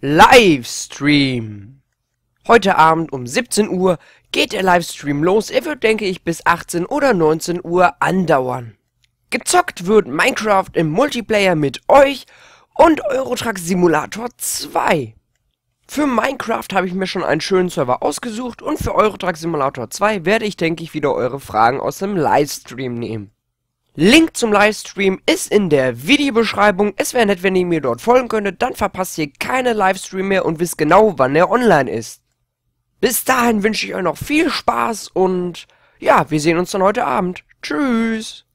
Livestream. Heute Abend um 17 Uhr geht der Livestream los. Er wird, denke ich, bis 18 oder 19 Uhr andauern. Gezockt wird Minecraft im Multiplayer mit euch und Eurotruck Simulator 2. Für Minecraft habe ich mir schon einen schönen Server ausgesucht und für Eurotruck Simulator 2 werde ich, denke ich, wieder eure Fragen aus dem Livestream nehmen. Link zum Livestream ist in der Videobeschreibung. Es wäre nett, wenn ihr mir dort folgen könntet, dann verpasst ihr keine Livestream mehr und wisst genau, wann er online ist. Bis dahin wünsche ich euch noch viel Spaß und ja, wir sehen uns dann heute Abend. Tschüss!